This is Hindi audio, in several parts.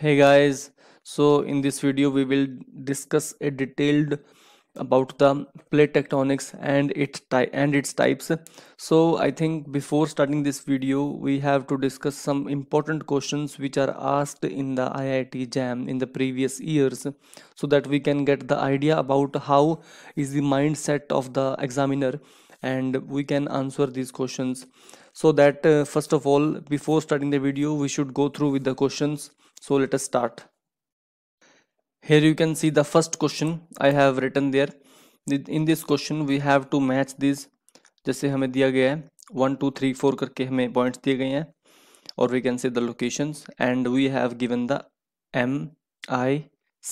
hey guys so in this video we will discuss a detailed about the plate tectonics and its and its types so i think before starting this video we have to discuss some important questions which are asked in the iit jam in the previous years so that we can get the idea about how is the mindset of the examiner and we can answer these questions so that uh, first of all before starting the video we should go through with the questions so let us start here you can see the first question i have written there in this question we have to match these जैसे हमें दिया गया है वन टू थ्री फोर करके हमें पॉइंट्स दिए गए हैं और we can say the locations and we have given the M I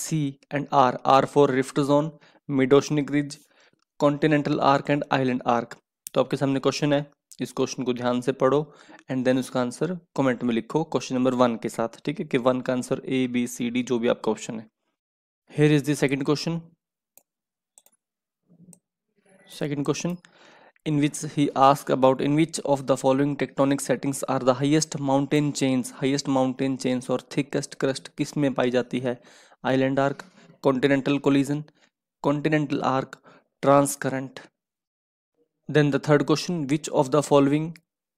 C and R R for rift zone mid oceanic ridge continental arc and island arc तो आपके सामने क्वेश्चन है इस क्वेश्चन को ध्यान से पढ़ो एंड देन उसका आंसर कमेंट में लिखो क्वेश्चन नंबर वन के साथ ठीक है कि वन का answer A B C D जो भी आपका ऑप्शन है here is the second question second question in which he ask about in which of the following tectonic settings are the highest mountain chains highest mountain chains और थिकेस्ट क्रस्ट किस में पाई जाती है island arc continental collision continental arc transcurrent then the third question which of the following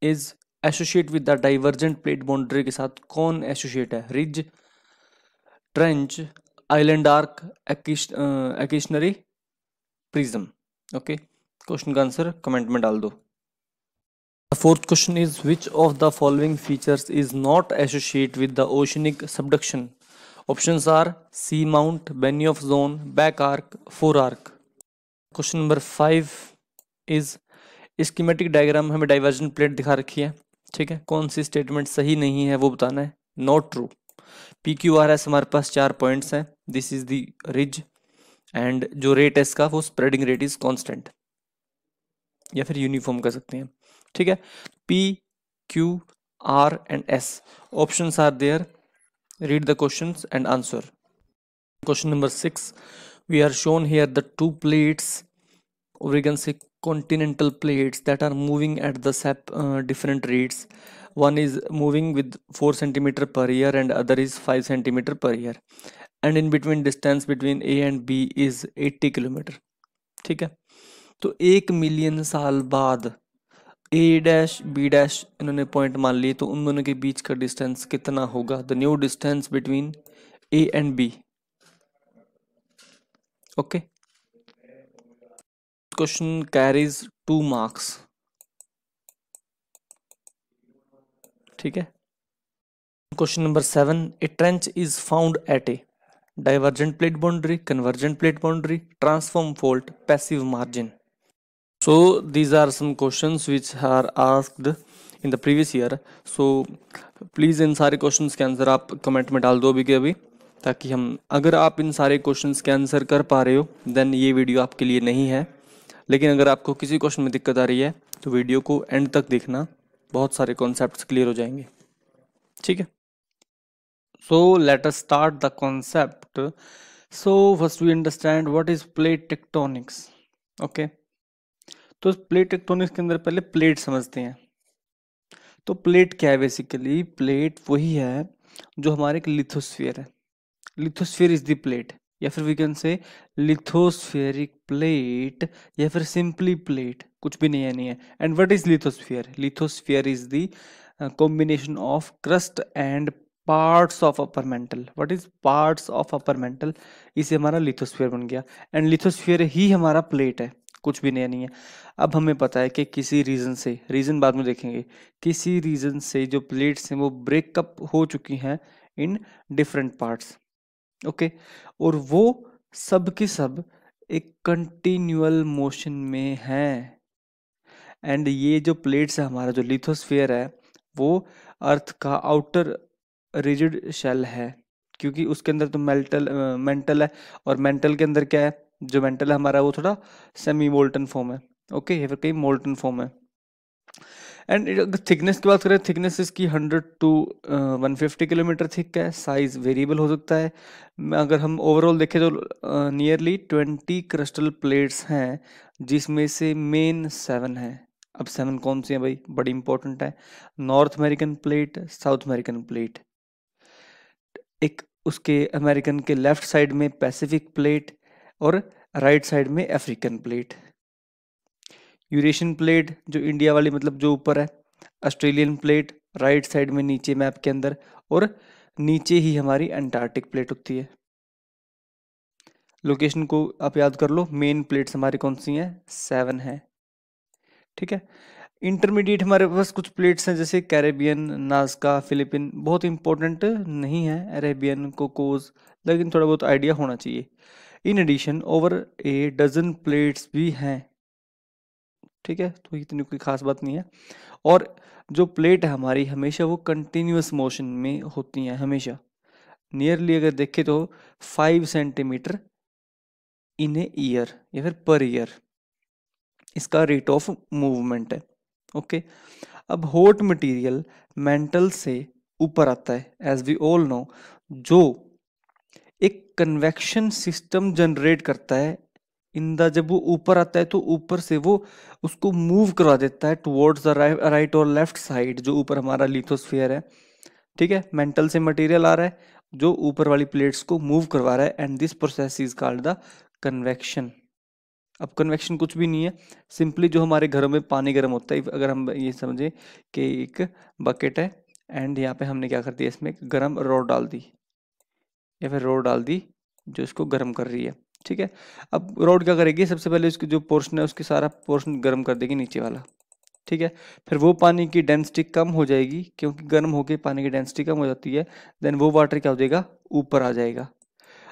is associate with the divergent plate boundary के साथ कौन एसोशिएट है ridge trench island arc accretionary prism okay question का आंसर कमेंट में डाल दो fourth question is which of the following features is not associate with the oceanic subduction options are seamount Benioff zone back arc fore arc question number five is schematic diagram हमें डाइवर्जन प्लेट दिखा रखी है ठीक है कौन सी स्टेटमेंट सही नहीं है वो बताना है not true P Q R S हमारे पास चार पॉइंट्स हैं this is the ridge and जो रेट है इसका वो स्प्रेडिंग रेट इज कॉन्स्टेंट या फिर यूनिफॉर्म कर सकते हैं ठीक है P Q R and S option are there read the question and answer question number six we are shown here the two plates origin से continental plates that are moving at the sap, uh, different rates one is moving with 4 cm per year and other is 5 cm per year and in between distance between a and b is 80 km theek hai to 1 million saal baad A dash B dash इन्होंने पॉइंट मान लिए तो उन दोनों के बीच का डिस्टेंस कितना होगा the new distance between A and B okay question carries two marks ठीक है question number seven a trench is found at a divergent plate boundary convergent plate boundary transform fault passive margin so these are some question which are asked in the previous year so please in सारे क्वेश्चन के आंसर आप कमेंट में डाल दो अभी के अभी ताकि हम अगर आप इन सारे क्वेश्चन के आंसर कर पा रहे हो देन ये वीडियो आपके लिए नहीं है लेकिन अगर आपको किसी क्वेश्चन में दिक्कत आ रही है तो वीडियो को एंड तक देखना बहुत सारे कॉन्सेप्ट क्लियर हो जाएंगे ठीक है so let start start the concept so first we understand what is plate tectonics तो प्लेट टेक्टोनिक्स के अंदर पहले प्लेट समझते हैं तो प्लेट क्या है बेसिकली प्लेट वही है जो हमारे एक लिथोस्फियर है लिथोस्फियर इज द प्लेट या फिर we can say lithospheric plate या फिर सिंपली प्लेट कुछ भी नया नहीं है and what is lithosphere lithosphere is the combination of crust and parts of upper mantle what is parts of upper mantle इसे हमारा लिथोस्फीयर बन गया एंड लिथोस्फीयर ही हमारा प्लेट है कुछ भी नया नहीं है अब हमें पता है कि किसी रीज़न से रीज़न बाद में देखेंगे किसी रीज़न से जो प्लेट्स हैं वो ब्रेकअप हो चुकी हैं इन डिफरेंट पार्ट्स ओके और वो सब के सब एक कंटिन्यूअल मोशन में है एंड ये जो प्लेट्स है हमारा जो लिथोस्फेयर है वो अर्थ का आउटर रिजिड शेल है क्योंकि उसके अंदर तो मेल्टल मेंटल है और मेंटल के अंदर क्या है जो मेंटल है हमारा वो थोड़ा सेमी मोल्टन फॉर्म है ओके या फिर कई मोल्टन फॉर्म है एंड थिकनेस की बात करें थिकनेस इसकी hundred to one fifty kilometre thick है साइज वेरिएबल हो सकता है अगर हम ओवरऑल देखें तो नियरली ट्वेंटी क्रिस्टल प्लेट्स हैं जिसमें से मेन सेवन है अब सेवन कौन सी है भाई बड़ी इंपॉर्टेंट है North American plate South American plate एक उसके अमेरिकन के लेफ्ट साइड में पैसिफिक प्लेट और राइट साइड में अफ्रीकन प्लेट यूरेशियन प्लेट जो इंडिया वाली मतलब जो ऊपर है ऑस्ट्रेलियन प्लेट राइट साइड में नीचे मैप के अंदर और नीचे ही हमारी अंटार्कटिक प्लेट होती है लोकेशन को आप याद कर लो मेन प्लेट्स हमारी कौन सी हैं सेवन है ठीक है इंटरमीडिएट हमारे पास कुछ प्लेट्स हैं जैसे कैरेबियन नाजका फिलिपिन बहुत इंपॉर्टेंट नहीं है अरेबियन कोकोज लेकिन थोड़ा बहुत आइडिया होना चाहिए in addition over a dozen plates भी हैं ठीक है तो इतनी कोई खास बात नहीं है और जो प्लेट है हमारी हमेशा वो कंटिन्यूस मोशन में होती हैं हमेशा नियरली अगर देखे तो five centimetre in a year या फिर पर ईयर इसका रेट ऑफ मूवमेंट है ओके अब होट मटेरियल मेंटल से ऊपर आता है एज वी ऑल नो जो एक कन्वेक्शन सिस्टम जनरेट करता है इंदा जब वो ऊपर आता है तो ऊपर से वो उसको मूव करवा देता है टुवर्ड्स द राइट और लेफ्ट साइड जो ऊपर हमारा लिथोस्फीयर है ठीक है मेंटल से मटेरियल आ रहा है जो ऊपर वाली प्लेट्स को मूव करवा रहा है and this process is called the convection अब कन्वेक्शन कुछ भी नहीं है सिंपली जो हमारे घरों में पानी गर्म होता है अगर हम ये समझें कि एक बकेट है एंड यहाँ पे हमने क्या कर दिया इसमें गर्म रोड डाल दी या फिर रोड डाल दी जो इसको गर्म कर रही है ठीक है अब रोड क्या करेगी सबसे पहले उसकी जो पोर्शन है उसके सारा पोर्शन गर्म कर देगी नीचे वाला ठीक है फिर वो पानी की डेंसिटी कम हो जाएगी क्योंकि गर्म होकर पानी की डेंसिटी कम हो जाती है देन वो वाटर क्या हो जाएगा ऊपर आ जाएगा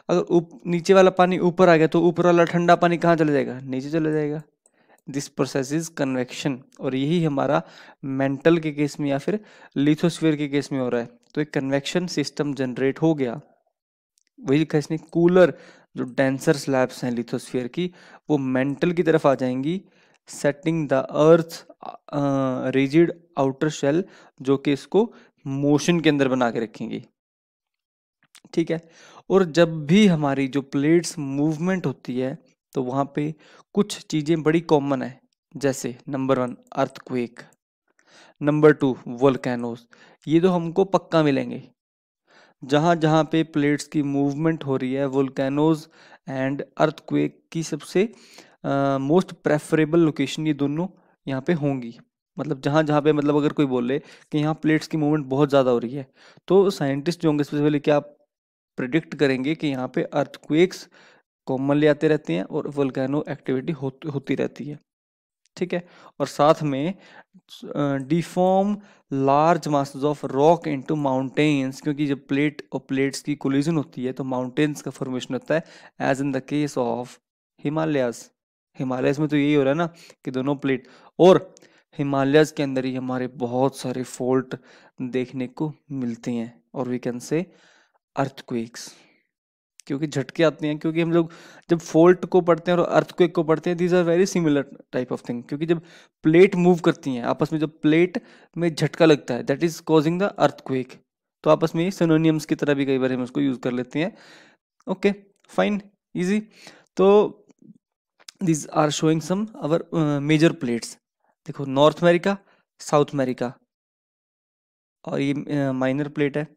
अगर उप, नीचे वाला पानी ऊपर आ गया तो ऊपर वाला ठंडा पानी कहाँ चला जाएगा नीचे चला जाएगा दिस प्रोसेस इज कन्वेक्शन और यही हमारा मेंटल के केस में या फिर लिथोस्फीयर के केस में हो रहा है तो एक कन्वेक्शन सिस्टम जनरेट हो गया वही लिखा इसने कूलर जो डेंसर स्लैब्स हैं लिथोस्फीयर की वो मेंटल की तरफ आ जाएंगी setting the earth rigid outer shell जो कि इसको मोशन के अंदर बना के रखेंगी ठीक है और जब भी हमारी जो प्लेट्स मूवमेंट होती है तो वहाँ पे कुछ चीज़ें बड़ी कॉमन है जैसे number one earthquake number two volcanoes ये तो हमको पक्का मिलेंगे जहाँ जहाँ पे प्लेट्स की मूवमेंट हो रही है वोल्केनोज एंड अर्थक्वेक की सबसे मोस्ट प्रेफरेबल लोकेशन ये दोनों यहाँ पे होंगी मतलब जहाँ जहाँ पे मतलब अगर कोई बोले कि यहाँ प्लेट्स की मूवमेंट बहुत ज़्यादा हो रही है तो साइंटिस्ट जो होंगे स्पेसिफिकली क्या प्रिडिक्ट करेंगे कि यहाँ पे अर्थक्वेक्स कॉमनली आते रहते हैं और वोल्केनो एक्टिविटी होती रहती है ठीक है और साथ में deform large masses of rock into mountains क्योंकि जब प्लेट और प्लेट्स की कोलिजन होती है तो माउंटेन्स का फॉर्मेशन होता है as in the case of Himalayas Himalayas में तो यही हो रहा है ना कि दोनों प्लेट और हिमालयस के अंदर ही हमारे बहुत सारे फॉल्ट देखने को मिलते हैं और वी कैन से अर्थक्वेक्स क्योंकि झटके आते हैं क्योंकि हम लोग जब फोल्ट को पढ़ते हैं और अर्थक्वेक को पढ़ते हैं these are very similar type of thing क्योंकि जब प्लेट मूव करती हैं आपस में जब प्लेट में झटका लगता है that is causing the earthquake तो आपस में सोनोनियम्स की तरह भी कई बार हम उसको यूज कर लेते हैं ओके फाइन ईजी तो these are showing some our major plates देखो नॉर्थ अमेरिका साउथ अमेरिका और ये माइनर uh, प्लेट है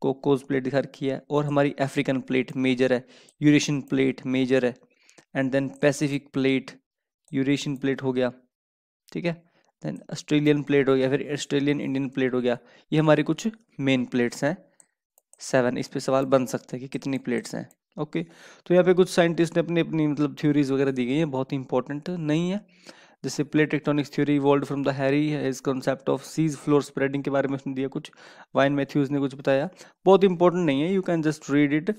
कोकोज प्लेट दिखा रखी है और हमारी अफ्रीकन प्लेट मेजर है यूरेशियन प्लेट मेजर है and then Pacific plate Eurasian plate हो गया ठीक है देन ऑस्ट्रेलियन प्लेट हो गया फिर ऑस्ट्रेलियन इंडियन प्लेट हो गया ये हमारे कुछ मेन प्लेट्स हैं सेवन इस पे सवाल बन सकता है कि कितनी प्लेट्स हैं ओके तो यहाँ पे कुछ साइंटिस्ट ने अपनी अपनी मतलब थ्योरीज वगैरह दी गई हैं बहुत ही इंपॉर्टेंट नहीं है जैसे plate tectonics theory world from the Harry Hess concept of seas floor spreading के बारे में उसने दिया कुछ वाइन मैथ्यूज ने कुछ बताया बहुत इंपॉर्टेंट नहीं है you can just read it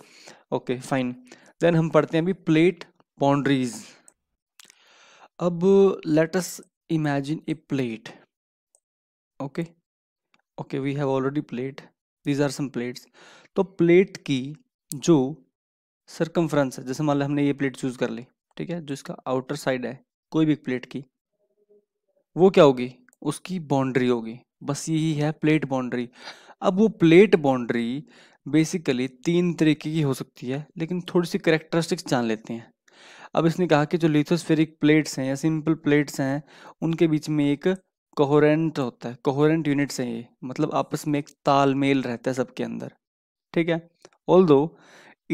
okay fine then हम पढ़ते हैं अभी प्लेट बाउंड्रीज अब let's imagine a plate okay okay we have already plate these are some plates तो प्लेट की जो सरकमफ्रेंस है जैसे मान लो हमने ये प्लेट चूज कर ली ठीक है जो इसका आउटर साइड है कोई भी प्लेट की वो क्या होगी उसकी बाउंड्री होगी बस यही है प्लेट बाउंड्री अब वो प्लेट बाउंड्री बेसिकली तीन तरीके की हो सकती है लेकिन थोड़ी सी करेक्टरिस्टिक्स जान लेते हैं अब इसने कहा कि जो लिथोस्फेरिक प्लेट्स हैं या सिंपल प्लेट्स हैं उनके बीच में एक कोहोरेंट होता है कोहोरेंट यूनिट्स हैं ये मतलब आपस में एक तालमेल रहता है सबके अंदर ठीक है ऑल दो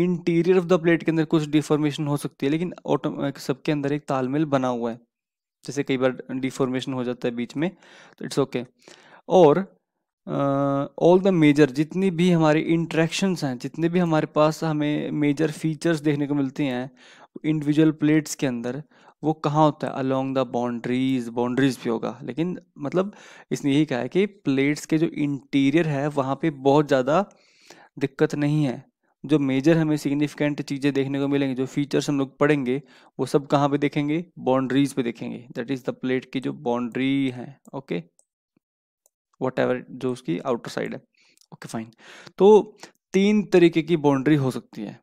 इंटीरियर ऑफ द प्लेट के अंदर कुछ डिफॉर्मेशन हो सकती है लेकिन ऑटो सबके अंदर एक तालमेल बना हुआ है जैसे कई बार डिफॉर्मेशन हो जाता है बीच में तो इट्स ओके और ऑल द मेजर जितनी भी हमारे इंट्रैक्शंस हैं जितने भी हमारे पास हमें मेजर फीचर्स देखने को मिलते हैं इंडिविजुअल प्लेट्स के अंदर वो कहाँ होता है अलोंग द बाउंड्रीज बाउंड्रीज भी होगा लेकिन मतलब इसने यही कहा है कि प्लेट्स के जो इंटीरियर है वहाँ पे बहुत ज़्यादा दिक्कत नहीं है जो मेजर हमें सिग्निफिकेंट चीज़ें देखने को मिलेंगी जो फीचर्स हम लोग पढ़ेंगे वो सब कहाँ पे देखेंगे बाउंड्रीज पे देखेंगे दैट इज़ द प्लेट की जो बाउंड्री है ओके वट जो उसकी आउटर साइड है ओके फाइन तो तीन तरीके की बाउंड्री हो सकती है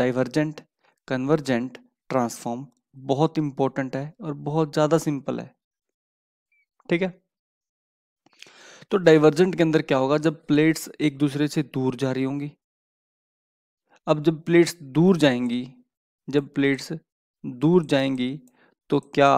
डाइवर्जेंट कन्वर्जेंट ट्रांसफॉर्म बहुत इंपॉर्टेंट है और बहुत ज़्यादा सिंपल है ठीक है तो डाइवर्जेंट के अंदर क्या होगा जब प्लेट्स एक दूसरे से दूर जा रही होंगी अब जब प्लेट्स दूर जाएंगी जब प्लेट्स दूर जाएंगी तो क्या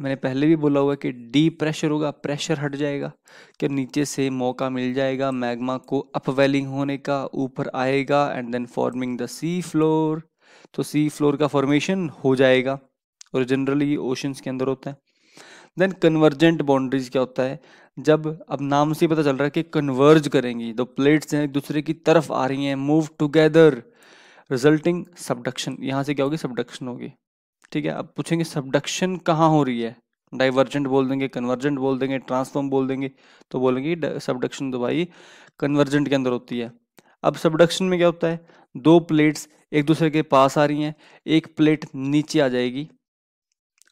मैंने पहले भी बोला हुआ है कि डी प्रेशर होगा प्रेशर हट जाएगा क्या नीचे से मौका मिल जाएगा मैग्मा को अपवेलिंग होने का ऊपर आएगा and then forming the sea floor तो सी फ्लोर का फॉर्मेशन हो जाएगा और जनरली ओशंस के अंदर होता है देन कन्वर्जेंट बाउंड्रीज क्या होता है जब अब नाम से पता चल रहा है कि कन्वर्ज करेंगी दो तो प्लेट्स हैं एक दूसरे की तरफ आ रही हैं मूव टुगेदर रिजल्टिंग सबडक्शन यहाँ से क्या होगी सबडक्शन होगी ठीक है अब पूछेंगे सबडक्शन कहाँ हो रही है डाइवर्जेंट बोल देंगे कन्वर्जेंट बोल देंगे ट्रांसफॉर्म बोल देंगे तो बोलेंगे सबडक्शन तो भाई कन्वर्जेंट के अंदर होती है अब सबडक्शन में क्या होता है दो प्लेट्स एक दूसरे के पास आ रही हैं एक प्लेट नीचे आ जाएगी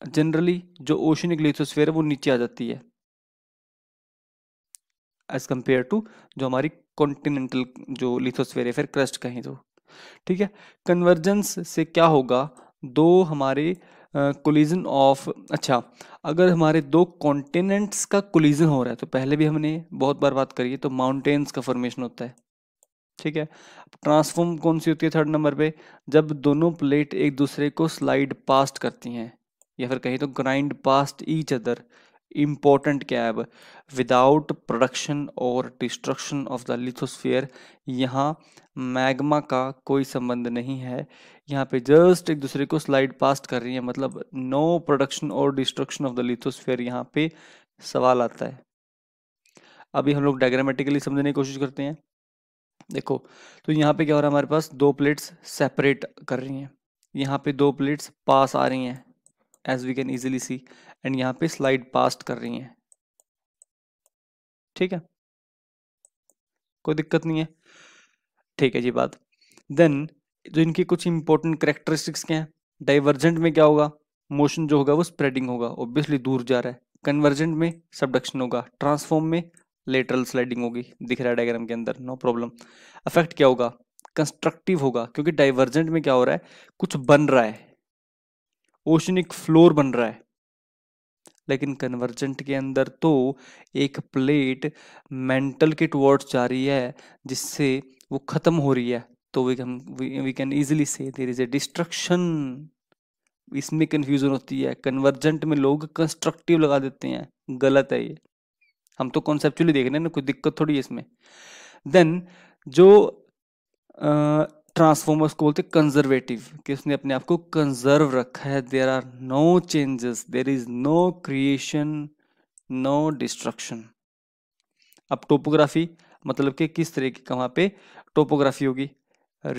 जनरली जो ओशनिक लिथोस्फेयर है वो नीचे आ जाती है एज कम्पेयर टू जो हमारी कॉन्टिनेंटल जो लिथोस्फेयर है फिर क्रस्ट कहें तो ठीक है कन्वर्जेंस से क्या होगा दो हमारे कोलिजन uh, ऑफ अच्छा अगर हमारे दो कॉन्टिनेंट्स का कोलिजन हो रहा है तो पहले भी हमने बहुत बार बात करी है तो माउंटेन्स का फॉर्मेशन होता है ठीक है ट्रांसफॉर्म कौन सी होती है थर्ड नंबर पे जब दोनों प्लेट एक दूसरे को स्लाइड पास्ट करती हैं या फिर कहीं तो grind past each other important क्या है विदाउट प्रोडक्शन और डिस्ट्रक्शन ऑफ द लिथोस्फीयर यहाँ मैग्मा का कोई संबंध नहीं है यहाँ पे जस्ट एक दूसरे को स्लाइड पास्ट कर रही है मतलब नो प्रोडक्शन और डिस्ट्रक्शन ऑफ द लिथोस्फीयर यहाँ पे सवाल आता है अभी हम लोग डायग्रामेटिकली समझने की कोशिश करते हैं देखो तो यहाँ पे क्या हो रहा है हमारे पास दो प्लेट्स सेपरेट कर रही हैं यहाँ पे दो प्लेट्स पास आ रही हैं as we can easily see and यहाँ पे स्लाइड पास्ट कर रही हैं ठीक है कोई दिक्कत नहीं है ठीक है जी बात देन जो इनकी कुछ इंपॉर्टेंट करेक्टरिस्टिक्स क्या हैं डाइवर्जेंट में क्या होगा मोशन जो होगा वो स्प्रेडिंग होगा ऑब्वियसली दूर जा रहा है कन्वर्जेंट में सबडक्शन होगा ट्रांसफॉर्म में लेटरल स्लाइडिंग होगी दिख रहा है डायग्राम के अंदर नो प्रॉब्लम अफेक्ट क्या होगा कंस्ट्रक्टिव होगा क्योंकि डाइवर्जेंट में क्या हो रहा है कुछ बन रहा है ओशनिक फ्लोर बन रहा है लेकिन कन्वर्जेंट के अंदर तो एक प्लेट मेंटल के टुवर्ड्स जा रही है जिससे वो ख़त्म हो रही है तो we can we can easily say there is a destruction इसमें कन्फ्यूज़न होती है कन्वर्जेंट में लोग कंस्ट्रक्टिव लगा देते हैं गलत है ये हम तो कॉन्सेप्चुअली देख रहे हैं ना कोई दिक्कत थोड़ी है इसमें देन जो ट्रांसफॉर्मर्स को बोलते कंजर्वेटिव कि उसने अपने आप को कंजर्व रखा है there are no changes there is no creation no destruction अब टोपोग्राफी मतलब कि किस तरह की वहां पे टोपोग्राफी होगी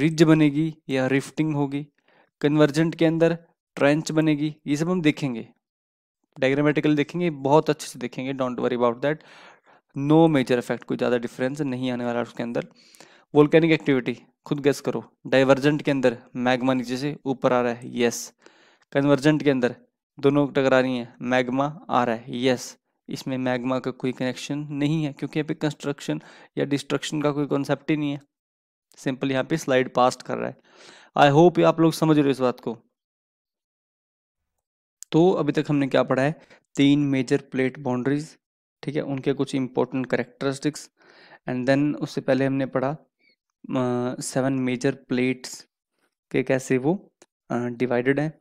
रिज बनेगी या रिफ्टिंग होगी कन्वर्जेंट के अंदर ट्रेंच बनेगी ये सब हम देखेंगे डायग्रामेटिकली देखेंगे बहुत अच्छे से देखेंगे don't worry about that no major effect कोई ज़्यादा डिफरेंस नहीं आने वाला उसके अंदर वोल्केनिक एक्टिविटी खुद गैस करो डाइवर्जेंट के अंदर मैग्मा नीचे से ऊपर आ रहा है यस कन्वर्जेंट के अंदर दोनों टकरा रही हैं मैग्मा आ रहा है यस इसमें मैग्मा का कोई कनेक्शन नहीं है क्योंकि यहाँ पे कंस्ट्रक्शन या डिस्ट्रक्शन का कोई कॉन्सेप्ट ही नहीं है सिंपल यहाँ पे स्लाइड पास्ट कर रहा है आई होप आप लोग समझ रहे हो इस बात को तो अभी तक हमने क्या पढ़ा है तीन मेजर प्लेट बाउंड्रीज ठीक है उनके कुछ इंपॉर्टेंट करेक्टरिस्टिक्स एंड देन उससे पहले हमने पढ़ा सेवन मेजर प्लेट्स के कैसे वो डिवाइडेड हैं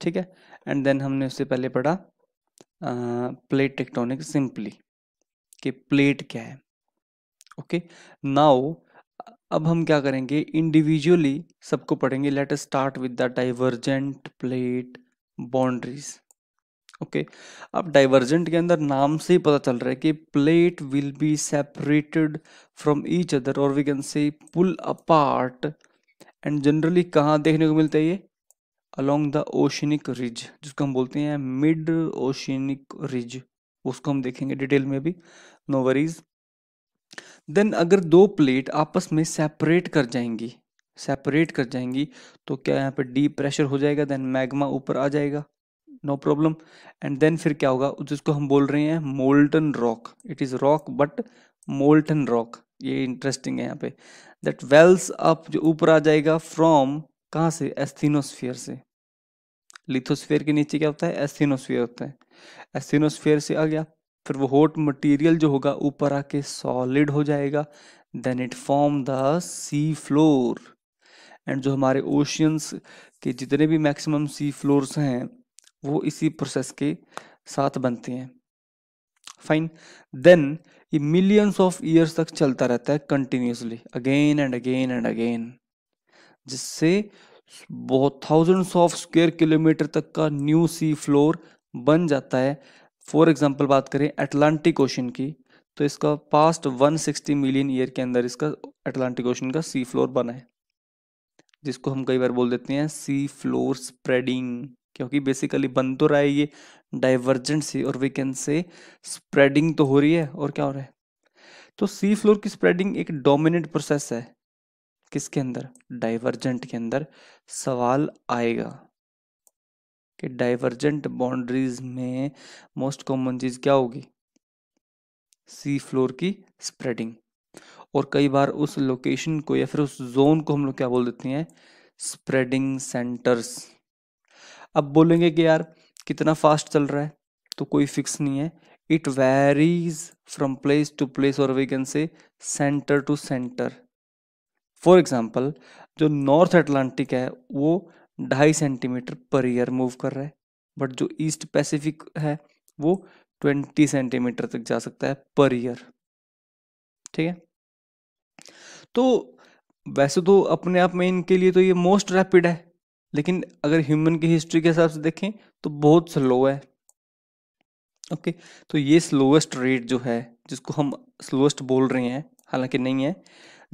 ठीक है एंड देन हमने उससे पहले पढ़ा प्लेट टेक्टोनिक सिंपली कि प्लेट क्या है ओके okay? नाउ अब हम क्या करेंगे इंडिविजुअली सबको पढ़ेंगे let start with the divergent plate boundaries okay okay. अब डाइवर्जेंट के अंदर नाम से ही पता चल रहा है कि plate will be separated from each other और we can say pull apart and generally कहाँ देखने को मिलता है ये अलोंग द ओशनिक रिज जिसको हम बोलते हैं मिड ओशनिक रिज उसको हम देखेंगे डिटेल में भी नो वरीज देन अगर दो प्लेट आपस में सेपरेट कर जाएंगी सेपरेट कर जाएंगी तो क्या यहाँ पे डीप प्रेशर हो जाएगा देन मैग्मा ऊपर आ जाएगा नो प्रॉब्लम एंड देन फिर क्या होगा जिसको हम बोल रहे हैं molten rock it is rock but molten rock ये इंटरेस्टिंग है यहाँ पे दैट वेल्स अप जो ऊपर आ जाएगा फ्रॉम कहाँ से एस्थीनोस्फियर से लिथोस्फेयर के नीचे क्या होता है एस्थीनोस्फियर होता है एस्थीनोस्फेयर से आ गया फिर वो होट मटीरियल जो होगा ऊपर आके सॉलिड हो जाएगा then it form the sea floor and जो हमारे ओशियंस के जितने भी मैक्सिमम सी फ्लोर्स हैं वो इसी प्रोसेस के साथ बनते हैं फाइन देन ये मिलियंस ऑफ ईयर्स तक चलता रहता है continuously again and again and again जिससे बहुत थाउजेंड्स ऑफ स्क्वेयर किलोमीटर तक का न्यू सी फ्लोर बन जाता है फॉर एग्जांपल बात करें अटलांटिक ओशन की तो इसका पास्ट 160 मिलियन ईयर के अंदर इसका अटलांटिक ओशन का सी फ्लोर बना है जिसको हम कई बार बोल देते हैं सी फ्लोर स्प्रेडिंग क्योंकि बेसिकली बन तो रहा है ये डाइवर्जेंट सी और वी कैन से स्प्रेडिंग तो हो रही है और क्या हो रहा है तो सी फ्लोर की स्प्रेडिंग एक डोमिनेंट प्रोसेस है किसके अंदर डाइवर्जेंट के अंदर सवाल आएगा कि डाइवर्जेंट बाउंड्रीज में मोस्ट कॉमन चीज क्या होगी सी फ्लोर की स्प्रेडिंग और कई बार उस लोकेशन को या फिर उस जोन को हम लोग क्या बोल देते हैं स्प्रेडिंग सेंटर्स अब बोलेंगे कि यार कितना फास्ट चल रहा है तो कोई फिक्स नहीं है it varies from place to place और we can say centre to centre for example जो नॉर्थ एटलांटिक है वो ढाई सेंटीमीटर पर ईयर मूव कर रहा है बट जो ईस्ट पैसिफिक है वो ट्वेंटी सेंटीमीटर तक जा सकता है पर ईयर ठीक है तो वैसे तो अपने आप में इनके लिए तो ये मोस्ट रैपिड है लेकिन अगर ह्यूमन की हिस्ट्री के हिसाब से देखें तो बहुत स्लो है ओके okay, तो ये स्लोएस्ट रेट जो है जिसको हम स्लोएस्ट बोल रहे हैं हालांकि नहीं है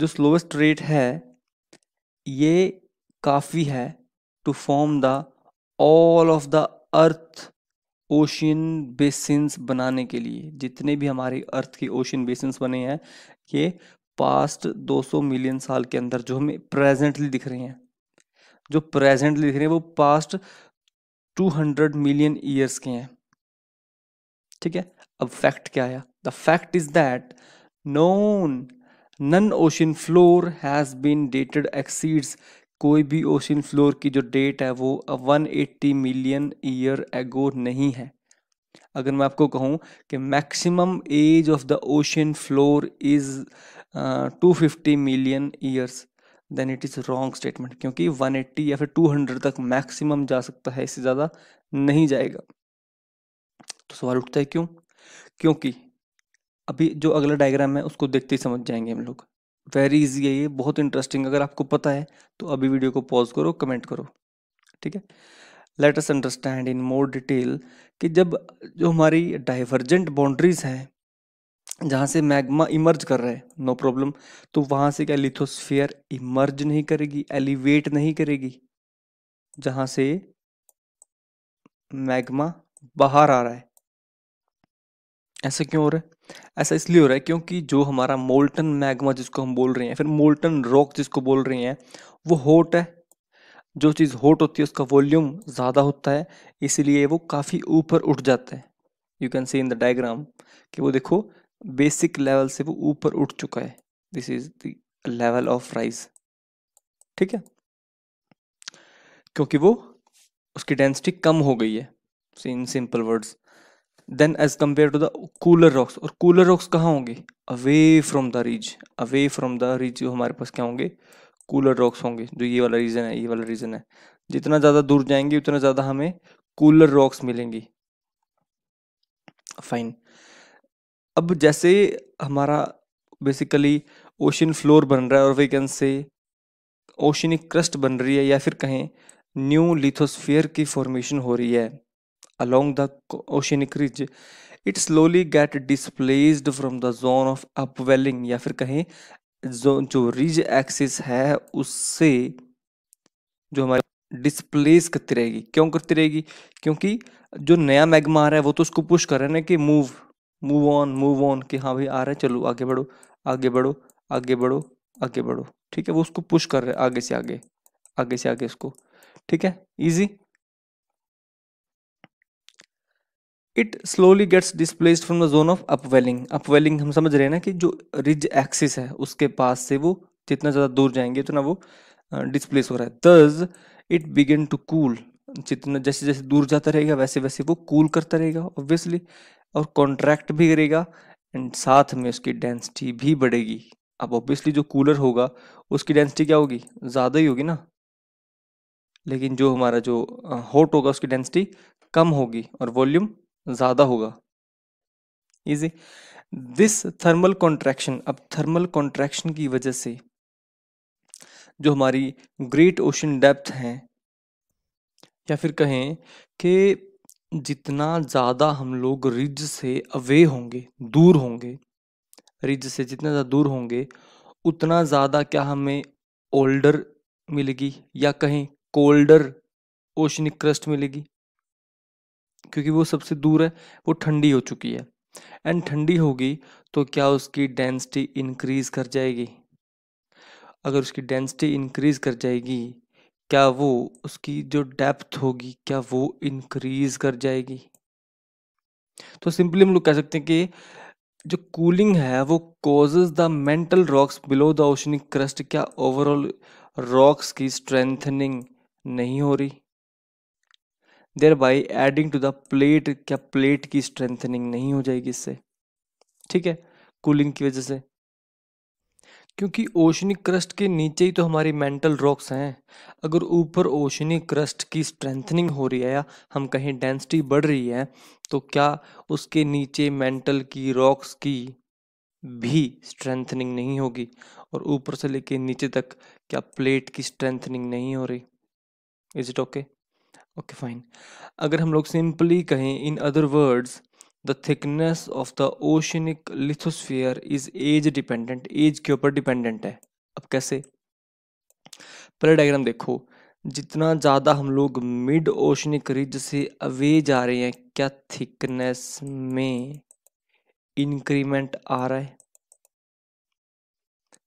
जो स्लोएस्ट रेट है ये काफ़ी है to form the all of the earth ocean basins बनाने के लिए जितने भी हमारे अर्थ के ओशियन बेसिन्स बने हैं ये पास्ट 200 मिलियन साल के अंदर जो हमें प्रेजेंटली दिख रहे हैं जो प्रेजेंटली दिख रहे हैं वो पास्ट 200 मिलियन ईयर्स के हैं ठीक है अब फैक्ट क्या आया the fact is that known none ocean floor has been dated exceeds कोई भी ओशन फ्लोर की जो डेट है वो 180 मिलियन ईयर एगो नहीं है अगर मैं आपको कहूं कि maximum age of the ocean floor is two fifty million years then it is wrong statement क्योंकि 180 या फिर 200 तक मैक्सिमम जा सकता है इससे ज़्यादा नहीं जाएगा तो सवाल उठता है क्यों क्योंकि अभी जो अगला डायग्राम है उसको देखते ही समझ जाएंगे हम लोग वेरी इजी है ये बहुत इंटरेस्टिंग अगर आपको पता है तो अभी वीडियो को पॉज करो कमेंट करो ठीक है let us understand in more detail कि जब जो हमारी डाइवर्जेंट बाउंड्रीज हैं जहाँ से मैग्मा इमर्ज कर रहा है नो प्रॉब्लम तो वहाँ से क्या लिथोस्फीयर इमर्ज नहीं करेगी एलिवेट नहीं करेगी जहाँ से मैग्मा बाहर आ रहा है ऐसा क्यों हो रहा है ऐसा इसलिए हो रहा है क्योंकि जो हमारा मोल्टन मैग्मा जिसको हम बोल रहे हैं फिर मोल्टन रॉक जिसको बोल रहे हैं वो हॉट है जो चीज़ हॉट होती है उसका वॉल्यूम ज़्यादा होता है इसलिए वो काफ़ी ऊपर उठ जाता है you can see in the diagram कि वो देखो बेसिक लेवल से वो ऊपर उठ चुका है this is the level of rise ठीक है क्योंकि वो उसकी डेंसिटी कम हो गई है in simple words then as compare to the cooler rocks और कूलर रॉक्स कहाँ होंगे away from the ridge away from the ridge हमारे पास क्या होंगे कूलर रॉक्स होंगे जो ये वाला रीजन है ये वाला रीजन है जितना ज़्यादा दूर जाएंगे उतना ज़्यादा हमें कूलर रॉक्स मिलेंगी फाइन अब जैसे हमारा बेसिकली ओशन फ्लोर बन रहा है और we can say oceanic crust बन रही है या फिर कहें न्यू लिथोस्फीयर की फॉर्मेशन हो रही है along the oceanic ridge it slowly get displaced from the zone of upwelling या फिर कहें जो जो रिज एक्सिस है उससे जो हमारी डिस्प्लेस करती रहेगी क्यों करती रहेगी क्योंकि जो नया मैग्मा आ रहा है वो तो उसको पुश कर रहा है ना कि move move on move on कि हाँ भाई आ रहा है चलो आगे बढ़ो आगे बढ़ो आगे बढ़ो आगे बढ़ो ठीक है वो उसको पुश कर रहे आगे से आगे आगे से आगे उसको ठीक है easy it slowly gets displaced from the zone of upwelling upwelling हम समझ रहे हैं ना कि जो रिज एक्सिस है उसके पास से वो जितना ज़्यादा दूर जाएंगे उतना वो डिस्प्लेस हो रहा है thus it begin to cool जितना जैसे जैसे दूर जाता रहेगा वैसे वैसे वो कूल करता रहेगा ऑब्वियसली और कॉन्ट्रैक्ट भी करेगा एंड साथ में उसकी डेंसिटी भी बढ़ेगी अब ऑब्वियसली जो कूलर होगा उसकी डेंसिटी क्या होगी ज़्यादा ही होगी ना लेकिन जो हमारा जो हॉट होगा उसकी डेंसिटी कम होगी और वॉल्यूम ज़्यादा होगा इजी दिस थर्मल कॉन्ट्रैक्शन अब थर्मल कॉन्ट्रैक्शन की वजह से जो हमारी ग्रेट ओशन डेप्थ हैं या फिर कहें कि जितना ज़्यादा हम लोग रिज से अवे होंगे दूर होंगे रिज से जितना ज़्यादा दूर होंगे उतना ज़्यादा क्या हमें ओल्डर मिलेगी या कहें कोल्डर ओशनिक क्रस्ट मिलेगी क्योंकि वो सबसे दूर है वो ठंडी हो चुकी है एंड ठंडी होगी तो क्या उसकी डेंसिटी इंक्रीज कर जाएगी अगर उसकी डेंसिटी इंक्रीज कर जाएगी क्या वो उसकी जो डेप्थ होगी क्या वो इंक्रीज कर जाएगी तो सिंपली हम लोग कह सकते हैं कि जो कूलिंग है वो causes the mantle rocks below the oceanic crust क्या ओवरऑल रॉक्स की स्ट्रेंथनिंग नहीं हो रही thereby adding to the plate क्या प्लेट की स्ट्रेंथनिंग नहीं हो जाएगी इससे ठीक है कूलिंग की वजह से क्योंकि ओशनिक क्रस्ट के नीचे ही तो हमारी मेंटल रॉक्स हैं अगर ऊपर ओशनिक क्रस्ट की स्ट्रेंथनिंग हो रही है या हम कहीं डेंसिटी बढ़ रही है तो क्या उसके नीचे मेंटल की रॉक्स की भी स्ट्रेंथनिंग नहीं होगी और ऊपर से लेके नीचे तक क्या प्लेट की स्ट्रेंथनिंग नहीं हो रही is it okay okay fine अगर हम लोग सिंपली कहें in other words the thickness of the oceanic lithosphere is age dependent age के ऊपर डिपेंडेंट है अब कैसे पहले डायग्राम देखो जितना ज़्यादा हम लोग मिड ओशनिक रिज से अवे जा रहे हैं क्या थिकनेस में इंक्रीमेंट आ रहा है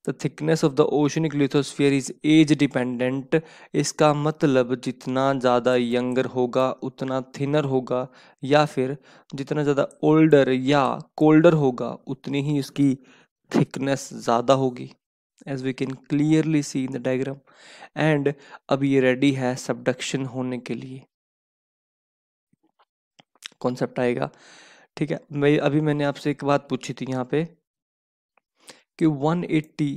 the thickness of the oceanic lithosphere is age dependent इसका मतलब जितना ज़्यादा यंगर होगा उतना थिनर होगा या फिर जितना ज़्यादा ओल्डर या कोल्डर होगा उतनी ही उसकी थिकनेस ज़्यादा होगी as we can clearly see in the diagram and अब ये रेडी है सबडक्शन होने के लिए कॉन्सेप्ट आएगा ठीक है मैं अभी मैंने आपसे एक बात पूछी थी यहाँ पे कि 180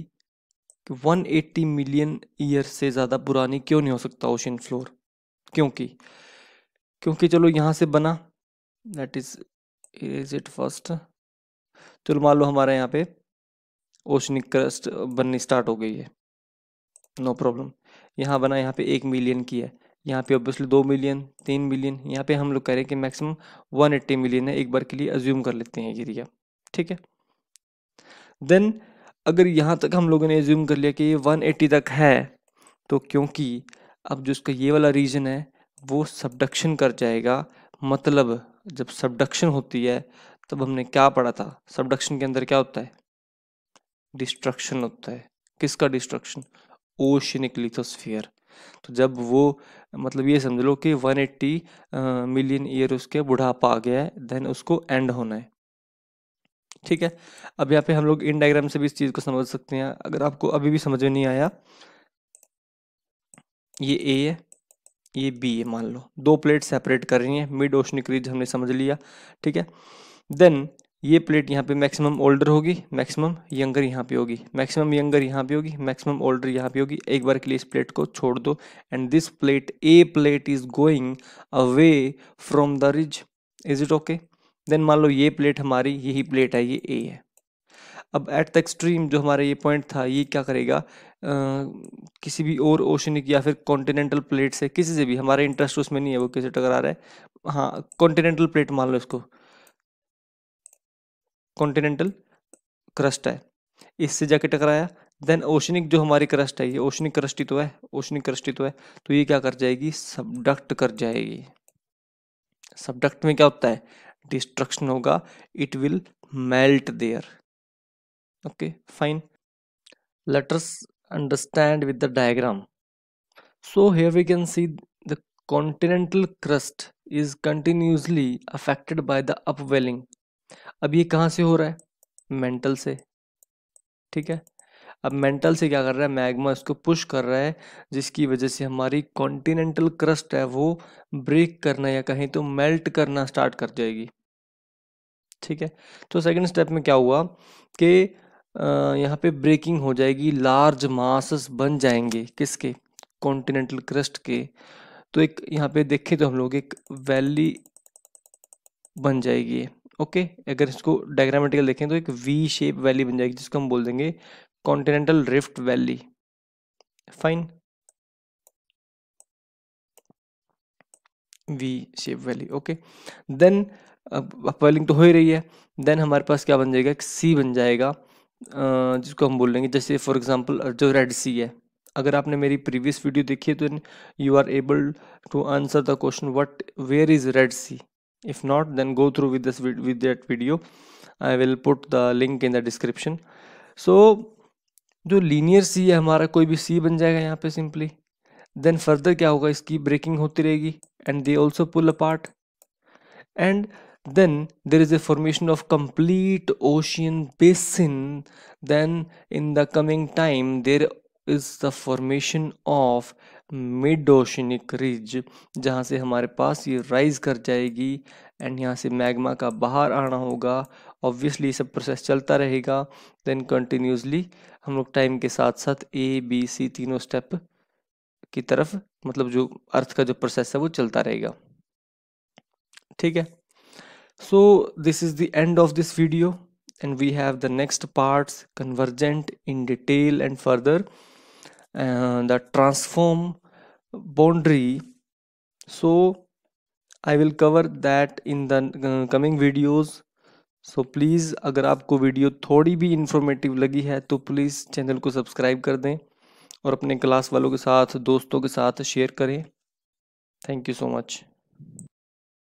कि 180 मिलियन ईयर से ज़्यादा पुरानी क्यों नहीं हो सकता ओशन फ्लोर क्योंकि क्योंकि चलो यहाँ से बना that is is it first चलो मान लो हमारे यहाँ पे ओशनिक क्रस्ट बननी स्टार्ट हो गई है नो प्रॉब्लम यहाँ बना यहाँ पे एक मिलियन की है यहाँ पे ऑब्वियसली दो मिलियन तीन मिलियन यहाँ पे हम लोग कह रहे हैं कि मैक्सिमम वन एट्टी मिलियन है एक बार के लिए अज्यूम कर लेते हैं एरिया ठीक है देन अगर यहाँ तक हम लोगों ने एज्यूम कर लिया कि ये 180 तक है तो क्योंकि अब जो इसका ये वाला रीजन है वो सबडक्शन कर जाएगा मतलब जब सबडक्शन होती है तब हमने क्या पढ़ा था सबडक्शन के अंदर क्या होता है डिस्ट्रक्शन होता है किसका डिस्ट्रक्शन ओशनिक लिथोस्फियर तो जब वो मतलब ये समझ लो कि 180 मिलियन ईयर उसके बुढ़ापा आ गया है देन उसको एंड होना है ठीक है अब यहाँ पे हम लोग इन डायग्राम से भी इस चीज़ को समझ सकते हैं अगर आपको अभी भी समझ में नहीं आया ये ए है ये बी है मान लो दो प्लेट सेपरेट कर रही है मिड ओशनिक रिज हमने समझ लिया ठीक है देन ये प्लेट यहाँ पे मैक्सिमम ओल्डर होगी मैक्सिमम यंगर यहाँ पे होगी मैक्सिमम यंगर यहाँ पे होगी मैक्सिमम ओल्डर यहाँ पे होगी एक बार के लिए इस प्लेट को छोड़ दो and this plate a plate is going away from the ridge is it okay then मान लो ये प्लेट हमारी यही प्लेट है ये ए है अब एट द एक्सट्रीम जो हमारा ये पॉइंट था ये क्या करेगा आ, किसी भी और ओशनिक या फिर कॉन्टिनेंटल प्लेट से किसी से भी हमारा इंटरेस्ट उसमें नहीं है वो किसी टकरा रहा है हाँ कॉन्टिनेंटल प्लेट मान लो इसको कॉन्टिनेंटल क्रस्ट है इससे जाके टकराया देन ओशनिक जो हमारी क्रस्ट है ये ओशनिक क्रस्ट ही तो है ओशनिक क्रस्ट ही तो है तो ये क्या कर जाएगी सबडक्ट कर जाएगी सबडक्ट में क्या होता है डिस्ट्रक्शन होगा it will melt there okay fine let's understand with the diagram so here we can see the continental crust is continuously affected by the upwelling अब ये कहाँ से हो रहा है मेंटल से ठीक है अब मेंटल से क्या कर रहा है मैग्मा इसको पुश कर रहा है जिसकी वजह से हमारी कॉन्टिनेंटल क्रस्ट है वो ब्रेक करना या कहीं तो मेल्ट करना स्टार्ट कर जाएगी ठीक है तो सेकंड स्टेप में क्या हुआ कि यहाँ पे ब्रेकिंग हो जाएगी लार्ज मासस बन जाएंगे किसके कॉन्टिनेंटल क्रस्ट के तो एक यहाँ पे देखें तो हम लोग एक वैली बन जाएगी ओके अगर इसको डायग्रामेटिकल देखें तो एक वी शेप वैली बन जाएगी जिसको हम बोल देंगे continental rift valley fine V shape valley okay then upwelling तो हो ही रही है देन हमारे पास क्या बन जाएगा एक सी बन जाएगा जिसको हम बोल लेंगे जैसे फॉर एग्जांपल जो रेड सी है अगर आपने मेरी प्रीवियस वीडियो देखी है तो you are able to answer the question what where is Red Sea if not then go through with with with that video i will put the link in the description जो लीनियर सी है हमारा कोई भी सी बन जाएगा यहाँ पे सिंपली देन फर्दर क्या होगा इसकी ब्रेकिंग होती रहेगी and they also pull apart and then there is a formation of complete ocean basin then in the coming time there is the formation of mid oceanic ridge जहाँ से हमारे पास ये राइज कर जाएगी एंड यहाँ से मैग्मा का बाहर आना होगा ऑब्वियसली सब प्रोसेस चलता रहेगा देन कंटिन्यूसली हम लोग टाइम के साथ साथ ए बी सी तीनों स्टेप की तरफ मतलब जो अर्थ का जो प्रोसेस है वो चलता रहेगा ठीक है so this is the end of this video and we have the next parts convergent in detail and further uh, the transform boundary so I will cover that in the coming videos so please agar aapko video thodi bhi informative lagi hai to please channel ko subscribe kar dein aur apne class walon ke sath doston ke sath share kare thank you so much